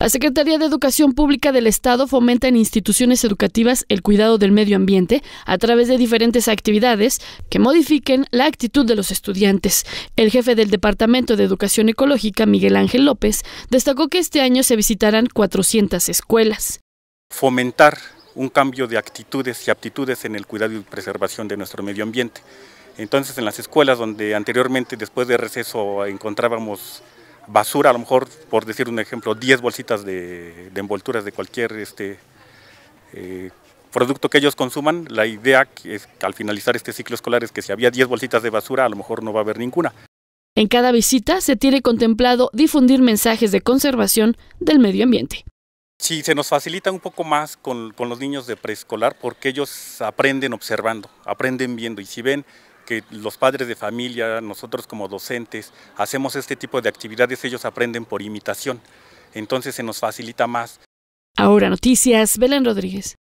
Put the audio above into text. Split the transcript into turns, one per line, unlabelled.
La Secretaría de Educación Pública del Estado fomenta en instituciones educativas el cuidado del medio ambiente a través de diferentes actividades que modifiquen la actitud de los estudiantes. El jefe del Departamento de Educación Ecológica, Miguel Ángel López, destacó que este año se visitarán 400 escuelas.
Fomentar un cambio de actitudes y aptitudes en el cuidado y preservación de nuestro medio ambiente. Entonces en las escuelas donde anteriormente después de receso encontrábamos basura, a lo mejor, por decir un ejemplo, 10 bolsitas de, envolturas de cualquier este, eh, producto que ellos consuman, la idea que al finalizar este ciclo escolar es que si había 10 bolsitas de basura, a lo mejor no va a haber ninguna.
En cada visita se tiene contemplado difundir mensajes de conservación del medio ambiente.
Sí, se nos facilita un poco más con, con los niños de preescolar porque ellos aprenden observando, aprenden viendo y si ven que los padres de familia, nosotros como docentes, hacemos este tipo de actividades, ellos aprenden por imitación. Entonces se nos facilita más.
Ahora noticias, Belén Rodríguez.